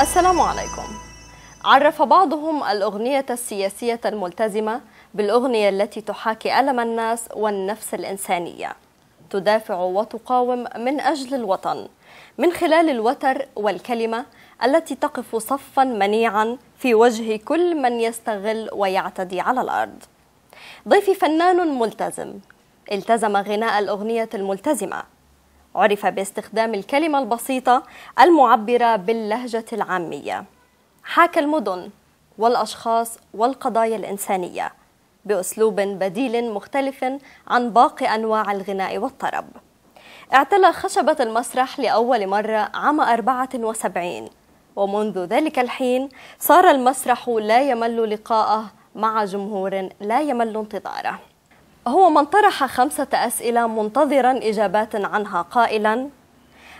السلام عليكم عرف بعضهم الأغنية السياسية الملتزمة بالأغنية التي تحاكي ألم الناس والنفس الإنسانية تدافع وتقاوم من أجل الوطن من خلال الوتر والكلمة التي تقف صفا منيعا في وجه كل من يستغل ويعتدي على الأرض ضيفي فنان ملتزم التزم غناء الأغنية الملتزمة عرف باستخدام الكلمة البسيطة المعبرة باللهجة العامية حاكى المدن والأشخاص والقضايا الإنسانية بأسلوب بديل مختلف عن باقي أنواع الغناء والطرب اعتلى خشبة المسرح لأول مرة عام 74 ومنذ ذلك الحين صار المسرح لا يمل لقاءه مع جمهور لا يمل انتظاره هو من طرح خمسة أسئلة منتظرا إجابات عنها قائلا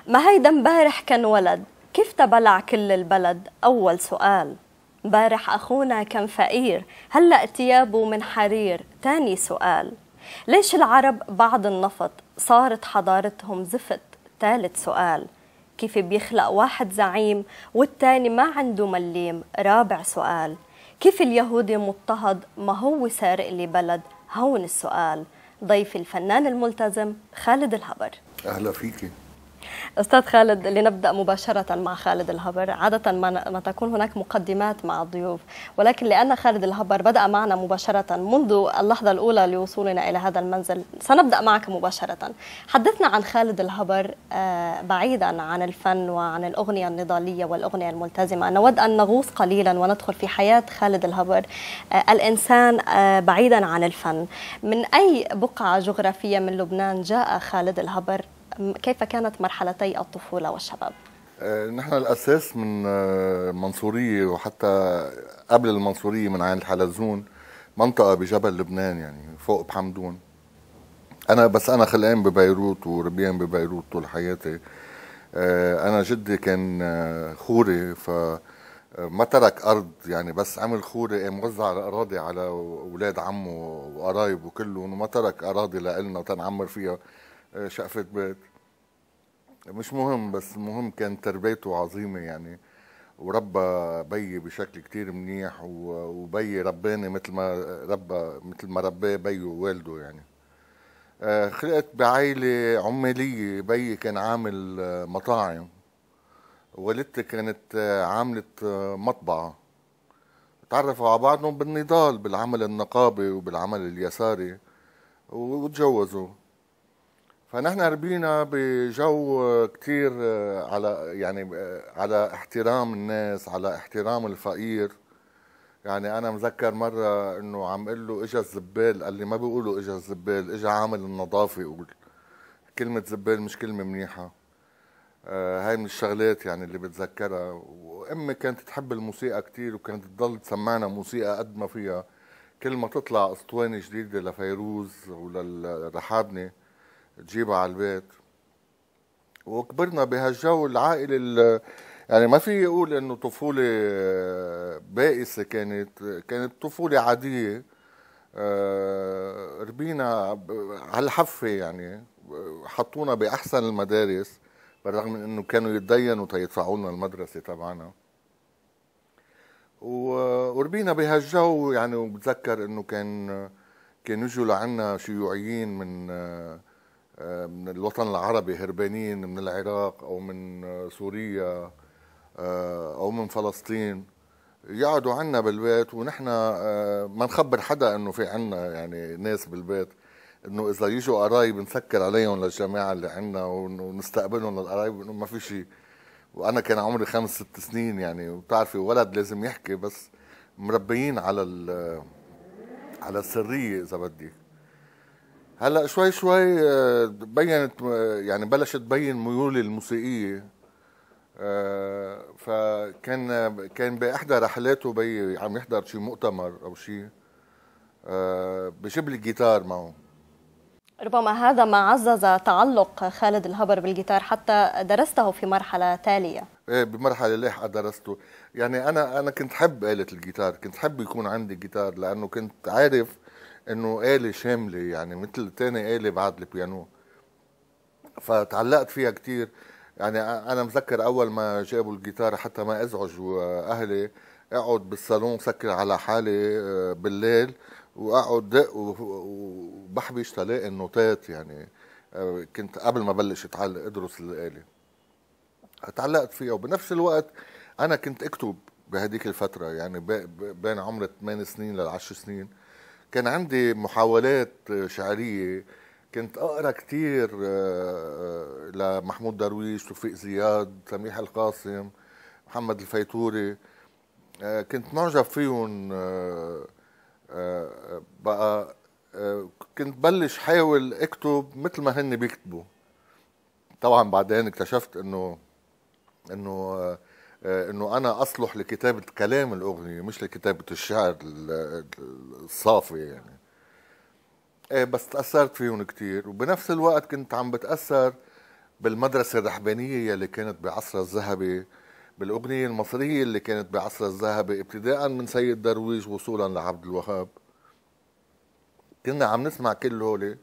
ما هيدا مبارح كان ولد كيف تبلع كل البلد أول سؤال مبارح أخونا كان فقير هلأ ثيابه من حرير تاني سؤال ليش العرب بعد النفط صارت حضارتهم زفت ثالث سؤال كيف بيخلق واحد زعيم والتاني ما عنده مليم رابع سؤال كيف اليهودي مضطهد ما هو سارق لي بلد هون السؤال ضيفي الفنان الملتزم خالد الهبر أهلا فيكي أستاذ خالد لنبدأ مباشرة مع خالد الهبر عادة ما تكون هناك مقدمات مع الضيوف ولكن لأن خالد الهبر بدأ معنا مباشرة منذ اللحظة الأولى لوصولنا إلى هذا المنزل سنبدأ معك مباشرة حدثنا عن خالد الهبر آه، بعيدا عن الفن وعن الأغنية النضالية والأغنية الملتزمة نود أن نغوص قليلا وندخل في حياة خالد الهبر آه، الإنسان آه، بعيدا عن الفن من أي بقعة جغرافية من لبنان جاء خالد الهبر كيف كانت مرحلتي الطفولة والشباب؟ آه، نحن الأساس من آه، منصورية وحتى قبل المنصورية من عين الحلزون منطقة بجبل لبنان يعني فوق بحمدون أنا بس أنا خلقان ببيروت وربيان ببيروت طول حياتي آه، أنا جدي كان خوري ف ما ترك ارض يعني بس عمل خوري موزع الاراضي على اولاد عمه وقرايبه كلهم وما ترك اراضي لنا تنعمر فيها آه، شقفة بيت مش مهم بس المهم كان تربيته عظيمة يعني وربى بيي بشكل كتير منيح وبيي رباني مثل ما ربى مثل ما رباه بيي ووالده يعني آه، خلقت بعائلة عمالية بيي كان عامل آه، مطاعم والدتي كانت عاملة مطبعة تعرفوا على بعضهم بالنضال بالعمل النقابي وبالعمل اليساري وتجوزوا فنحن ربينا بجو كثير آه، على يعني آه، على احترام الناس على احترام الفقير يعني انا مذكر مره انه عم قل له اجى الزبال قال لي ما بيقولوا اجى الزبال اجى عامل النظافه يقول كلمه زبال مش كلمه منيحه آه، هاي من الشغلات يعني اللي بتذكرها وامي كانت تحب الموسيقى كثير وكانت تضل تسمعنا موسيقى قد ما فيها كل ما تطلع اسطوانه جديده لفيروز وللرحابنه تجيبها على البيت وكبرنا بهالجو العائله يعني ما في يقول انه طفوله بائسه كانت كانت طفوله عاديه آه، ربينا على الحفه يعني حطونا باحسن المدارس بالرغم من انه كانوا يتدينوا تيدفعوا لنا المدرسه تبعنا وربينا بهالجو يعني وبتذكر انه كان كانوا يجوا لعنا شيوعيين من آه، من الوطن العربي هربانين من العراق او من آه، سوريا آه، او من فلسطين يقعدوا عنا بالبيت ونحن ما نخبر حدا انه في عنا يعني ناس بالبيت انه اذا يجوا قرايب نسكر عليهم للجماعه اللي عنا ونستقبلهم للقرايب انه ما في شيء وانا كان عمري خمس ست سنين يعني وبتعرفي ولد لازم يحكي بس مربيين على على السريه اذا بدك هلا شوي شوي آه، بينت آه، يعني بلشت تبين ميول الموسيقيه آه، فكان كان باحدى رحلاته بي عم يحضر شي مؤتمر او شي بجيب لي جيتار معه ربما هذا ما عزز تعلق خالد الهبر بالجيتار حتى درسته في مرحله تاليه ايه بمرحله لاحقه درسته يعني انا انا كنت حب آلة الجيتار كنت حب يكون عندي جيتار لانه كنت عارف انه آلة شاملة يعني مثل تاني آلة بعد البيانو فتعلقت فيها كتير يعني انا مذكر اول ما جابوا الجيتار حتى ما ازعج اهلي اقعد بالصالون سكر على حالي آه، بالليل واقعد دق وبحبش تلاقي النوتات يعني آه، كنت قبل ما بلش اتعلق ادرس الاله اتعلقت فيها وبنفس الوقت انا كنت اكتب بهديك الفتره يعني بين عمر 8 سنين لل 10 سنين كان عندي محاولات شعريه كنت اقرا كثير آه، آه، لمحمود درويش توفيق زياد سميح القاسم محمد الفيتوري آه، كنت معجب فيهم بقى كنت بلش حاول اكتب مثل ما هن بيكتبوا طبعا بعدين اكتشفت انه انه آه، انه انا اصلح لكتابه كلام الاغنيه مش لكتابه الشعر الصافي يعني إيه، بس تاثرت فيهم كتير وبنفس الوقت كنت عم بتاثر بالمدرسه الرحبانيه اللي كانت بعصر الذهبي بالاغنيه المصريه اللي كانت بعصر الذهبي ابتداء من سيد درويش وصولا لعبد الوهاب كنا عم نسمع كل هولي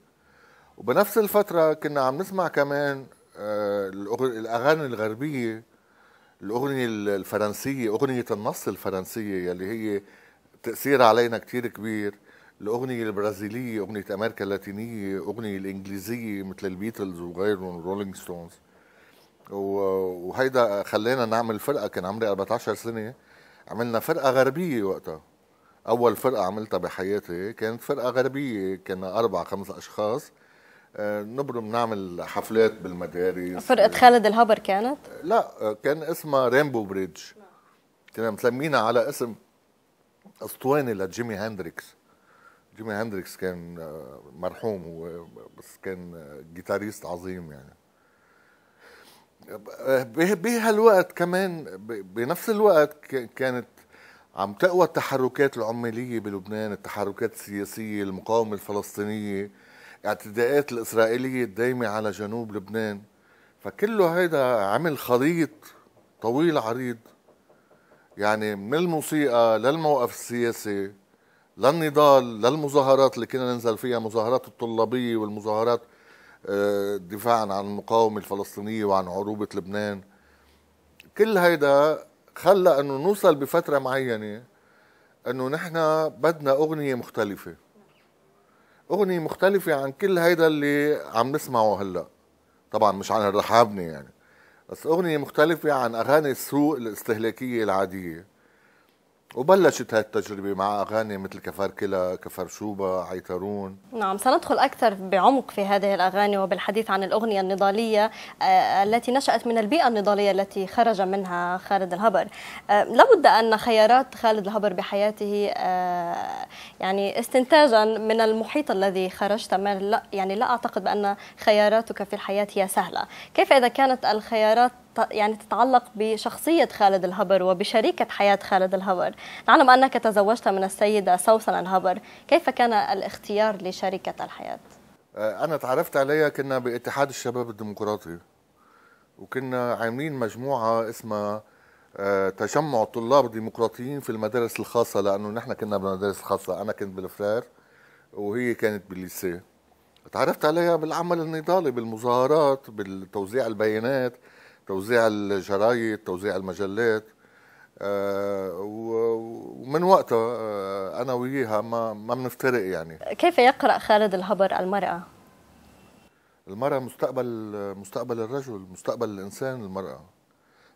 وبنفس الفتره كنا عم نسمع كمان آه، الاغاني الغربيه الاغنيه الفرنسيه اغنيه النص الفرنسيه يلي هي تاثيرها علينا كثير كبير الاغنيه البرازيليه اغنيه امريكا اللاتينيه اغنيه الانجليزيه مثل البيتلز وغيرهم رولينج ستونز وهيدا خلينا نعمل فرقه كان عمري 14 سنه عملنا فرقه غربيه وقتها اول فرقه عملتها بحياتي كانت فرقه غربيه كنا اربع خمس اشخاص آه، نبرم نعمل حفلات بالمدارس فرقة خالد الهبر كانت؟ لا كان اسمها رينبو بريدج كنا مسمينا على اسم اسطواني لجيمي هندريكس جيمي هندريكس كان آه، مرحوم هو بس كان آه، جيتاريست عظيم يعني بهالوقت كمان بنفس الوقت كانت عم تقوى التحركات العمالية بلبنان التحركات السياسية المقاومة الفلسطينية الاعتداءات الإسرائيلية الدايمة على جنوب لبنان فكله هيدا عمل خليط طويل عريض يعني من الموسيقى للموقف السياسي للنضال للمظاهرات اللي كنا ننزل فيها مظاهرات الطلابية والمظاهرات آه، دفاعا عن المقاومة الفلسطينية وعن عروبة لبنان كل هيدا خلى انه نوصل بفترة معينة انه نحن بدنا اغنية مختلفة اغنيه مختلفه عن كل هيدا اللي عم نسمعه هلا طبعا مش عن الرحابنه يعني بس اغنيه مختلفه عن اغاني السوق الاستهلاكيه العاديه وبلشت هاي التجربة مع أغاني مثل كفار كلا كفار شوبا عيترون نعم سندخل أكثر بعمق في هذه الأغاني وبالحديث عن الأغنية النضالية آه، التي نشأت من البيئة النضالية التي خرج منها خالد الهبر آه، لابد أن خيارات خالد الهبر بحياته آه، يعني استنتاجا من المحيط الذي خرجت منه يعني لا أعتقد بأن خياراتك في الحياة هي سهلة كيف إذا كانت الخيارات يعني تتعلق بشخصية خالد الهبر وبشريكة حياة خالد الهبر نعلم أنك تزوجت من السيدة سوسن الهبر كيف كان الاختيار لشريكة الحياة؟ آه، أنا تعرفت عليها كنا باتحاد الشباب الديمقراطي وكنا عاملين مجموعة اسمها آه، تجمع طلاب ديمقراطيين في المدارس الخاصة لأنه نحن كنا بالمدارس الخاصة أنا كنت بالفرار وهي كانت بالليسيه تعرفت عليها بالعمل النضالي بالمظاهرات بالتوزيع البيانات توزيع الجرايد توزيع المجلات آه، ومن وقتها آه، انا وياها ما ما بنفترق يعني كيف يقرا خالد الهبر المراه المراه مستقبل مستقبل الرجل مستقبل الانسان المراه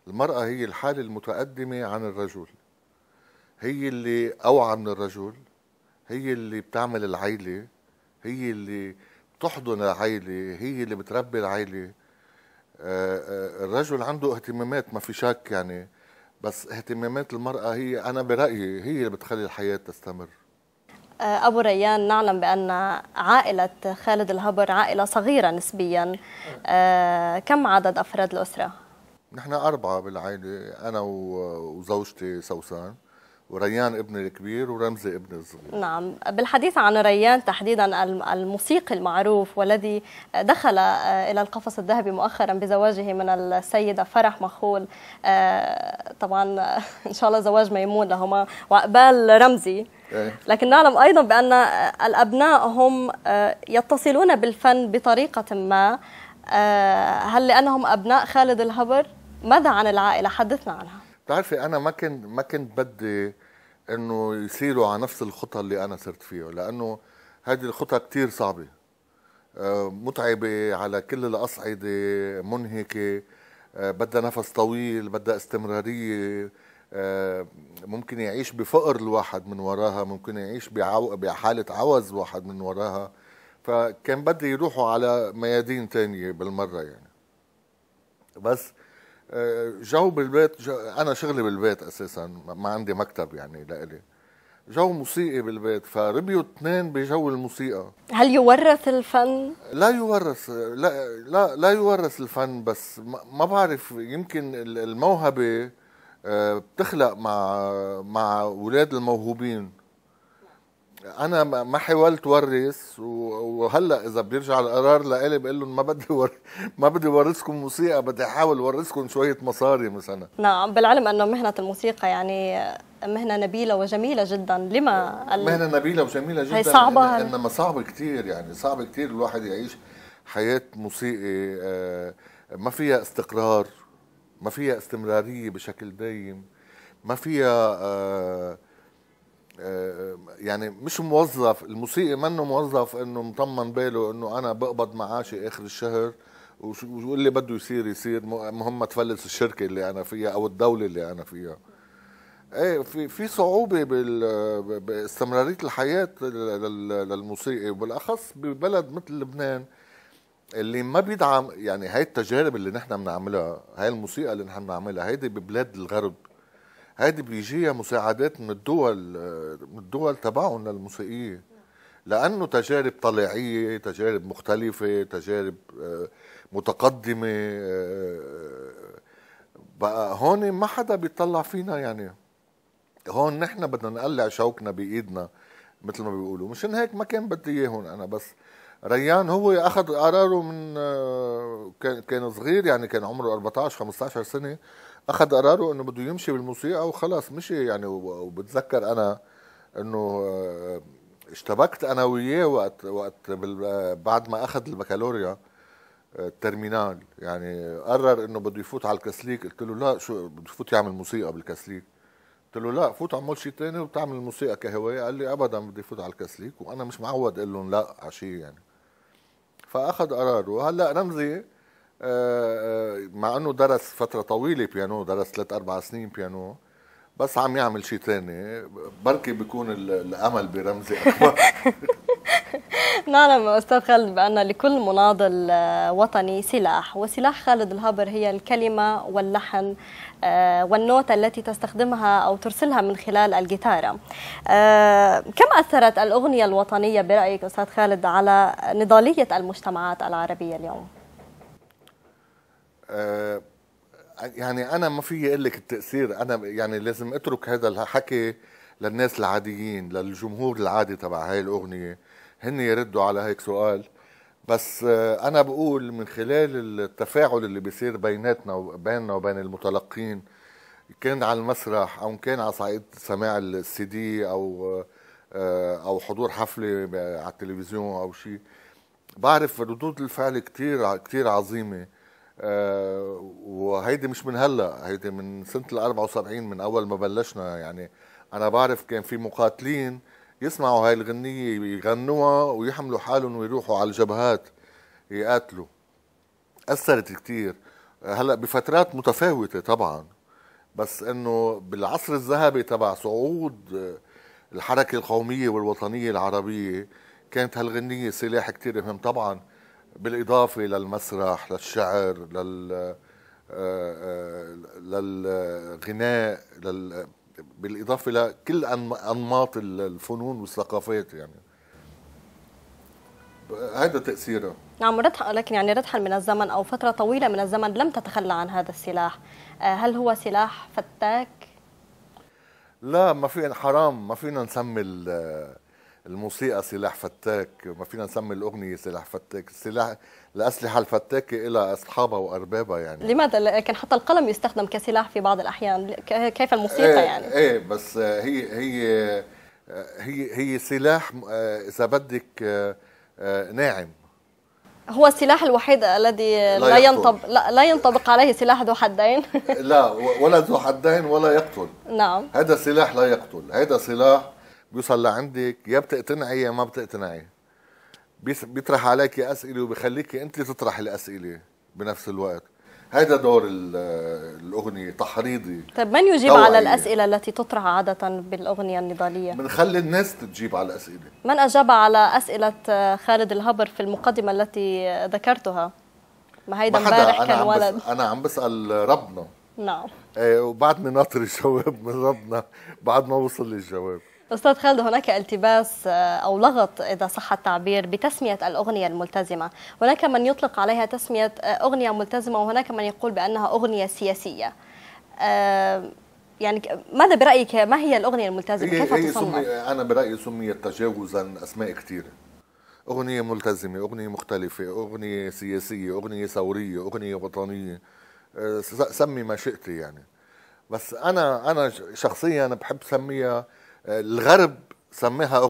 المراه هي الحاله المتقدمه عن الرجل هي اللي اوعى من الرجل هي اللي بتعمل العيله هي اللي بتحضن العيله هي اللي بتربي العيله الرجل عنده اهتمامات ما في شك يعني بس اهتمامات المرأة هي أنا برأيي هي اللي بتخلي الحياة تستمر آه، أبو ريان نعلم بأن عائلة خالد الهبر عائلة صغيرة نسبيا آه، كم عدد أفراد الأسرة؟ نحن أربعة بالعائلة أنا وزوجتي سوسان وريان ابني الكبير ورمزي ابني الصغير نعم بالحديث عن ريان تحديدا الموسيقي المعروف والذي دخل آه، إلى القفص الذهبي مؤخرا بزواجه من السيدة فرح مخول آه، طبعا آه، إن شاء الله زواج ميمون لهما وعقبال رمزي إيه. لكن نعلم أيضا بأن الأبناء هم يتصلون بالفن بطريقة ما هل لأنهم أبناء خالد الهبر ماذا عن العائلة حدثنا عنها بتعرفي انا ما كنت ما كنت بدي انه يصيروا على نفس الخطى اللي انا صرت فيه لانه هذه الخطى كتير صعبه آه، متعبه على كل الاصعده منهكه آه، بدها نفس طويل بدها استمراريه آه، ممكن يعيش بفقر الواحد من وراها ممكن يعيش بحالة عوز واحد من وراها فكان بدي يروحوا على ميادين تانية بالمرة يعني بس آه، جو بالبيت جو انا شغلي بالبيت اساسا ما عندي مكتب يعني لإلي جو موسيقي بالبيت فربيوا اثنين بجو الموسيقى هل يورث الفن؟ لا يورث لا لا لا يورث الفن بس ما بعرف يمكن الموهبه آه، بتخلق مع مع اولاد الموهوبين انا ما حاولت ورث وهلا اذا بيرجع القرار لإلي بقول لهم ما بدي ور... ما بدي ورثكم موسيقى بدي احاول ورثكم شويه مصاري مثلا نعم بالعلم انه مهنه الموسيقى يعني آه، مهنه نبيله وجميله جدا لما مهنه نبيله وجميله جدا هي صعبه إن... انما صعبه كثير يعني صعب كثير الواحد يعيش حياه موسيقي آه، ما فيها استقرار ما فيها استمراريه بشكل دايم ما فيها آه، يعني مش موظف الموسيقي منه موظف انه مطمن باله انه انا بقبض معاشي اخر الشهر واللي بده يصير يصير مهم تفلس الشركه اللي انا فيها او الدوله اللي انا فيها ايه في في صعوبه باستمراريه الحياه للموسيقي وبالاخص ببلد مثل لبنان اللي ما بيدعم يعني هاي التجارب اللي نحن بنعملها هاي الموسيقى اللي نحن بنعملها هيدي ببلاد الغرب هذه بيجيها مساعدات من الدول من الدول تبعهم للموسيقيه لانه تجارب طليعيه تجارب مختلفه تجارب آه، متقدمه آه، بقى هون ما حدا بيطلع فينا يعني هون نحن بدنا نقلع شوكنا بايدنا مثل ما بيقولوا مشان هيك ما كان بدي اياهم انا بس ريان هو اخذ قراره من آه، كان كان صغير يعني كان عمره 14 15 سنه اخذ قراره انه بده يمشي بالموسيقى وخلاص مشي يعني وبتذكر انا انه آه، اشتبكت انا وياه وقت وقت بعد ما اخذ البكالوريا آه، الترمينال يعني قرر انه بده يفوت على الكسليك قلت له لا شو بده يفوت يعمل موسيقى بالكسليك قلت له لا فوت اعمل شيء ثاني وبتعمل الموسيقى كهوايه قال لي ابدا بدي يفوت على الكسليك وانا مش معود اقول لهم لا على شيء يعني فاخذ قراره هلا رمزي آه، آه، مع انه درس فتره طويله بيانو درس ثلاث اربع سنين بيانو بس عم يعمل شيء ثاني بركي بيكون الامل برمزي اكبر نعلم استاذ خالد بان لكل مناضل آه، وطني سلاح وسلاح خالد الهابر هي الكلمه واللحن والنوتة التي تستخدمها أو ترسلها من خلال الجيتارة كم أثرت الأغنية الوطنية برأيك أستاذ خالد على نضالية المجتمعات العربية اليوم؟ آه، آه، يعني انا ما في اقول لك التاثير انا يعني لازم اترك هذا الحكي للناس العاديين للجمهور العادي تبع هاي الاغنيه هن يردوا على هيك سؤال بس آه، انا بقول من خلال التفاعل اللي بيصير بيناتنا وبيننا وبين المتلقين كان على المسرح او كان على صعيد سماع السي دي او او حضور حفله على التلفزيون او شيء بعرف ردود الفعل كتير كتير عظيمه آه، وهيدي مش من هلا هيدي من سنه ال 74 من اول ما بلشنا يعني انا بعرف كان في مقاتلين يسمعوا هاي الغنية يغنوها ويحملوا حالهم ويروحوا على الجبهات يقاتلوا أثرت كتير هلأ بفترات متفاوتة طبعا بس انه بالعصر الذهبي تبع صعود آه، الحركة القومية والوطنية العربية كانت هالغنية سلاح كتير مهم طبعا بالإضافة للمسرح للشعر لل آه، آه، للغناء لل... بالإضافة لكل أنماط الفنون والثقافات يعني هذا تأثيره نعم ردح لكن يعني ردحا من الزمن أو فترة طويلة من الزمن لم تتخلى عن هذا السلاح آه، هل هو سلاح فتاك؟ لا ما في حرام ما فينا نسمي الموسيقى سلاح فتاك ما فينا نسمي الأغنية سلاح فتاك السلاح الأسلحة الفتاكة إلها أصحابها وأربابها يعني لماذا لكن حتى القلم يستخدم كسلاح في بعض الأحيان كيف الموسيقى ايه يعني إيه بس هي هي هي هي سلاح آه، إذا بدك آه، آه، ناعم هو السلاح الوحيد الذي لا, لا ينطبق لا, لا ينطبق عليه سلاح ذو حدين لا ولا ذو حدين ولا يقتل نعم هذا سلاح لا يقتل هذا سلاح بيوصل لعندك يا بتقتنعي يا ما بتقتنعي بيطرح عليك اسئله وبيخليك انت تطرح الاسئله بنفس الوقت هذا دور الاغنيه تحريضي طيب من يجيب على الاسئله التي تطرح عاده بالاغنيه النضاليه بنخلي الناس تجيب على الاسئله من اجاب على اسئله آه، خالد الهبر في المقدمه التي ذكرتها ما هيدا امبارح كان ولد انا عم بسال ربنا نعم ايه وبعدني ناطر الجواب من ربنا بعد ما وصل لي الجواب أستاذ خالد هناك التباس آه، أو لغط إذا صح التعبير بتسمية الأغنية الملتزمة هناك من يطلق عليها تسمية آه، أغنية ملتزمة وهناك من يقول بأنها أغنية سياسية آه، يعني ماذا برأيك ما هي الأغنية الملتزمة كيف تصنف؟ أنا برأيي سميت تجاوزا أسماء كثيرة أغنية ملتزمة أغنية مختلفة أغنية سياسية أغنية ثورية أغنية وطنية سمي ما شئت يعني بس أنا أنا شخصيا بحب سميها الغرب سماها